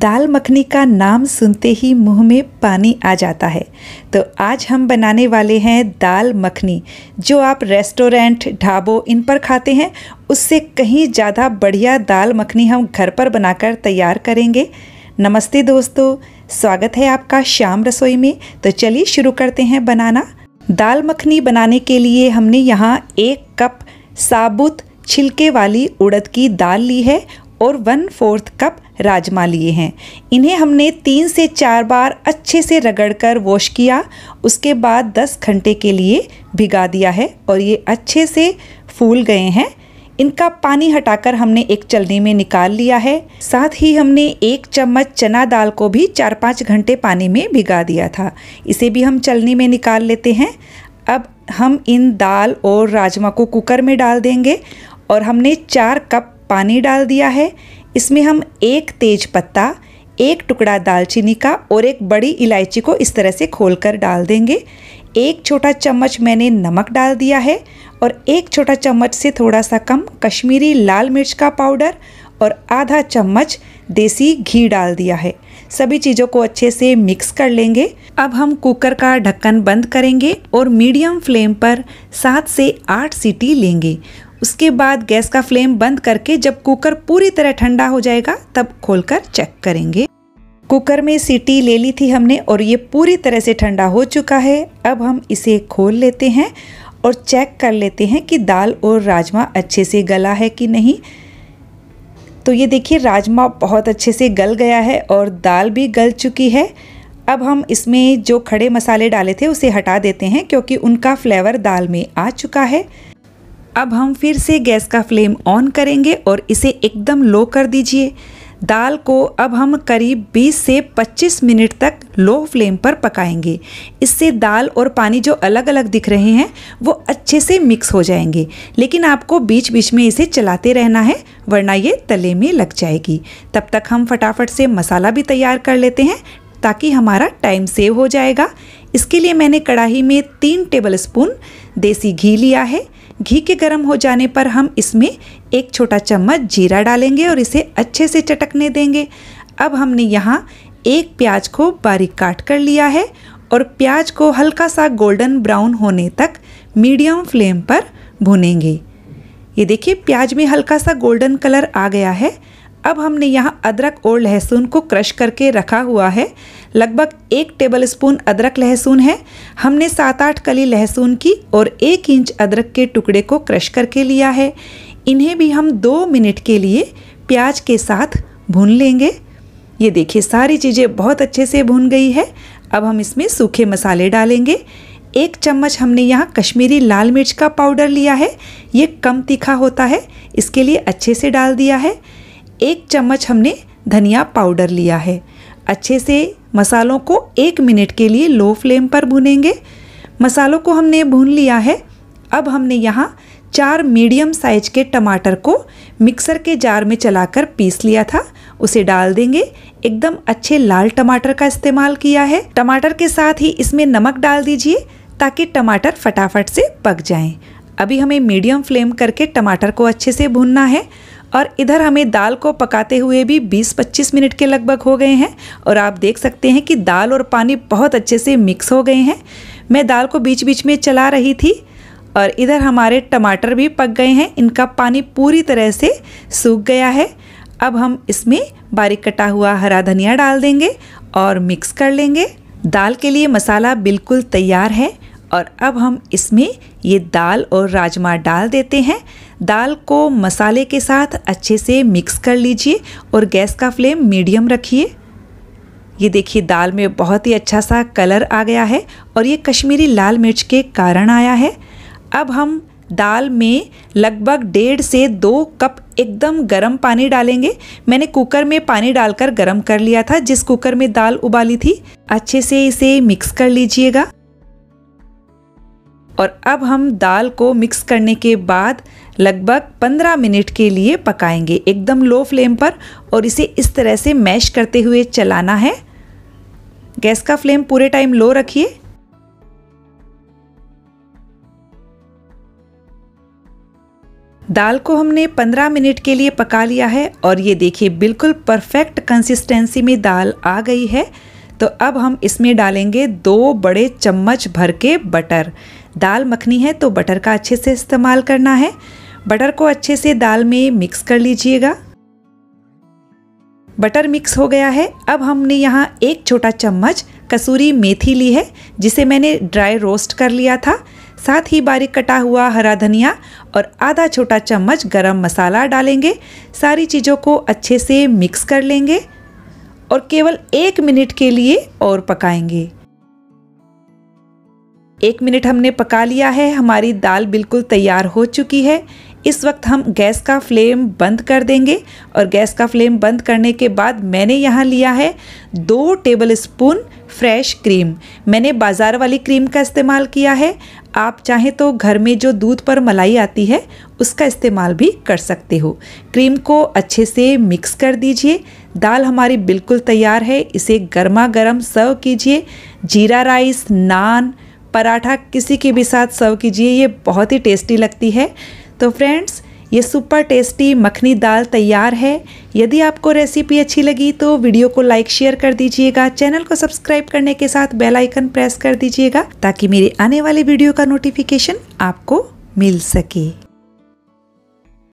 दाल मखनी का नाम सुनते ही मुंह में पानी आ जाता है तो आज हम बनाने वाले हैं दाल मखनी जो आप रेस्टोरेंट ढाबों इन पर खाते हैं उससे कहीं ज़्यादा बढ़िया दाल मखनी हम घर पर बनाकर तैयार करेंगे नमस्ते दोस्तों स्वागत है आपका शाम रसोई में तो चलिए शुरू करते हैं बनाना दाल मखनी बनाने के लिए हमने यहाँ एक कप साबुत छिलके वाली उड़द की दाल ली है और वन फोर्थ कप राजमा लिए हैं इन्हें हमने तीन से चार बार अच्छे से रगड़कर वॉश किया उसके बाद 10 घंटे के लिए भिगा दिया है और ये अच्छे से फूल गए हैं इनका पानी हटाकर हमने एक चलनी में निकाल लिया है साथ ही हमने एक चम्मच चना दाल को भी चार पाँच घंटे पानी में भिगा दिया था इसे भी हम चलनी में निकाल लेते हैं अब हम इन दाल और राजमा को कुकर में डाल देंगे और हमने चार कप पानी डाल दिया है इसमें हम एक तेज पत्ता एक टुकड़ा दालचीनी का और एक बड़ी इलायची को इस तरह से खोलकर डाल देंगे एक छोटा चम्मच मैंने नमक डाल दिया है और एक छोटा चम्मच से थोड़ा सा कम कश्मीरी लाल मिर्च का पाउडर और आधा चम्मच देसी घी डाल दिया है सभी चीज़ों को अच्छे से मिक्स कर लेंगे अब हम कुकर का ढक्कन बंद करेंगे और मीडियम फ्लेम पर सात से आठ सीटी लेंगे उसके बाद गैस का फ्लेम बंद करके जब कुकर पूरी तरह ठंडा हो जाएगा तब खोलकर चेक करेंगे कुकर में सीटी ले ली थी हमने और ये पूरी तरह से ठंडा हो चुका है अब हम इसे खोल लेते हैं और चेक कर लेते हैं कि दाल और राजमा अच्छे से गला है कि नहीं तो ये देखिए राजमा बहुत अच्छे से गल गया है और दाल भी गल चुकी है अब हम इसमें जो खड़े मसाले डाले थे उसे हटा देते हैं क्योंकि उनका फ्लेवर दाल में आ चुका है अब हम फिर से गैस का फ्लेम ऑन करेंगे और इसे एकदम लो कर दीजिए दाल को अब हम करीब 20 से 25 मिनट तक लो फ्लेम पर पकाएंगे इससे दाल और पानी जो अलग अलग दिख रहे हैं वो अच्छे से मिक्स हो जाएंगे लेकिन आपको बीच बीच में इसे चलाते रहना है वरना ये तले में लग जाएगी तब तक हम फटाफट से मसाला भी तैयार कर लेते हैं ताकि हमारा टाइम सेव हो जाएगा इसके लिए मैंने कढ़ाई में तीन टेबल स्पून देसी घी लिया है घी के गर्म हो जाने पर हम इसमें एक छोटा चम्मच जीरा डालेंगे और इसे अच्छे से चटकने देंगे अब हमने यहाँ एक प्याज को बारीक काट कर लिया है और प्याज को हल्का सा गोल्डन ब्राउन होने तक मीडियम फ्लेम पर भुनेंगे ये देखिए प्याज में हल्का सा गोल्डन कलर आ गया है अब हमने यहाँ अदरक और लहसुन को क्रश करके रखा हुआ है लगभग एक टेबल स्पून अदरक लहसुन है हमने सात आठ कली लहसुन की और एक इंच अदरक के टुकड़े को क्रश करके लिया है इन्हें भी हम दो मिनट के लिए प्याज के साथ भून लेंगे ये देखिए सारी चीज़ें बहुत अच्छे से भून गई है अब हम इसमें सूखे मसाले डालेंगे एक चम्मच हमने यहाँ कश्मीरी लाल मिर्च का पाउडर लिया है ये कम तीखा होता है इसके लिए अच्छे से डाल दिया है एक चम्मच हमने धनिया पाउडर लिया है अच्छे से मसालों को एक मिनट के लिए लो फ्लेम पर भूनेंगे मसालों को हमने भून लिया है अब हमने यहाँ चार मीडियम साइज के टमाटर को मिक्सर के जार में चलाकर पीस लिया था उसे डाल देंगे एकदम अच्छे लाल टमाटर का इस्तेमाल किया है टमाटर के साथ ही इसमें नमक डाल दीजिए ताकि टमाटर फटाफट से पक जाएं। अभी हमें मीडियम फ्लेम करके टमाटर को अच्छे से भूनना है और इधर हमें दाल को पकाते हुए भी 20-25 मिनट के लगभग हो गए हैं और आप देख सकते हैं कि दाल और पानी बहुत अच्छे से मिक्स हो गए हैं मैं दाल को बीच बीच में चला रही थी और इधर हमारे टमाटर भी पक गए हैं इनका पानी पूरी तरह से सूख गया है अब हम इसमें बारीक कटा हुआ हरा धनिया डाल देंगे और मिक्स कर लेंगे दाल के लिए मसाला बिल्कुल तैयार है और अब हम इसमें ये दाल और राजमा डाल देते हैं दाल को मसाले के साथ अच्छे से मिक्स कर लीजिए और गैस का फ्लेम मीडियम रखिए ये देखिए दाल में बहुत ही अच्छा सा कलर आ गया है और ये कश्मीरी लाल मिर्च के कारण आया है अब हम दाल में लगभग डेढ़ से दो कप एकदम गर्म पानी डालेंगे मैंने कुकर में पानी डालकर गर्म कर लिया था जिस कुकर में दाल उबाली थी अच्छे से इसे मिक्स कर लीजिएगा और अब हम दाल को मिक्स करने के बाद लगभग 15 मिनट के लिए पकाएंगे एकदम लो फ्लेम पर और इसे इस तरह से मैश करते हुए चलाना है गैस का फ्लेम पूरे टाइम लो रखिए दाल को हमने 15 मिनट के लिए पका लिया है और ये देखिए बिल्कुल परफेक्ट कंसिस्टेंसी में दाल आ गई है तो अब हम इसमें डालेंगे दो बड़े चम्मच भर के बटर दाल मखनी है तो बटर का अच्छे से इस्तेमाल करना है बटर को अच्छे से दाल में मिक्स कर लीजिएगा बटर मिक्स हो गया है अब हमने यहाँ एक छोटा चम्मच कसूरी मेथी ली है जिसे मैंने ड्राई रोस्ट कर लिया था साथ ही बारीक कटा हुआ हरा धनिया और आधा छोटा चम्मच गरम मसाला डालेंगे सारी चीज़ों को अच्छे से मिक्स कर लेंगे और केवल एक मिनट के लिए और पकाएंगे एक मिनट हमने पका लिया है हमारी दाल बिल्कुल तैयार हो चुकी है इस वक्त हम गैस का फ्लेम बंद कर देंगे और गैस का फ्लेम बंद करने के बाद मैंने यहाँ लिया है दो टेबल स्पून फ्रेश क्रीम मैंने बाज़ार वाली क्रीम का इस्तेमाल किया है आप चाहें तो घर में जो दूध पर मलाई आती है उसका इस्तेमाल भी कर सकते हो क्रीम को अच्छे से मिक्स कर दीजिए दाल हमारी बिल्कुल तैयार है इसे गर्मा गर्म सर्व कीजिए जीरा राइस नान पराठा किसी के भी साथ सर्व कीजिए ये बहुत ही टेस्टी लगती है तो फ्रेंड्स ये सुपर टेस्टी मखनी दाल तैयार है यदि आपको रेसिपी अच्छी लगी तो वीडियो को लाइक शेयर कर दीजिएगा चैनल को सब्सक्राइब करने के साथ बेल आइकन प्रेस कर दीजिएगा ताकि मेरे आने वाले वीडियो का नोटिफिकेशन आपको मिल सके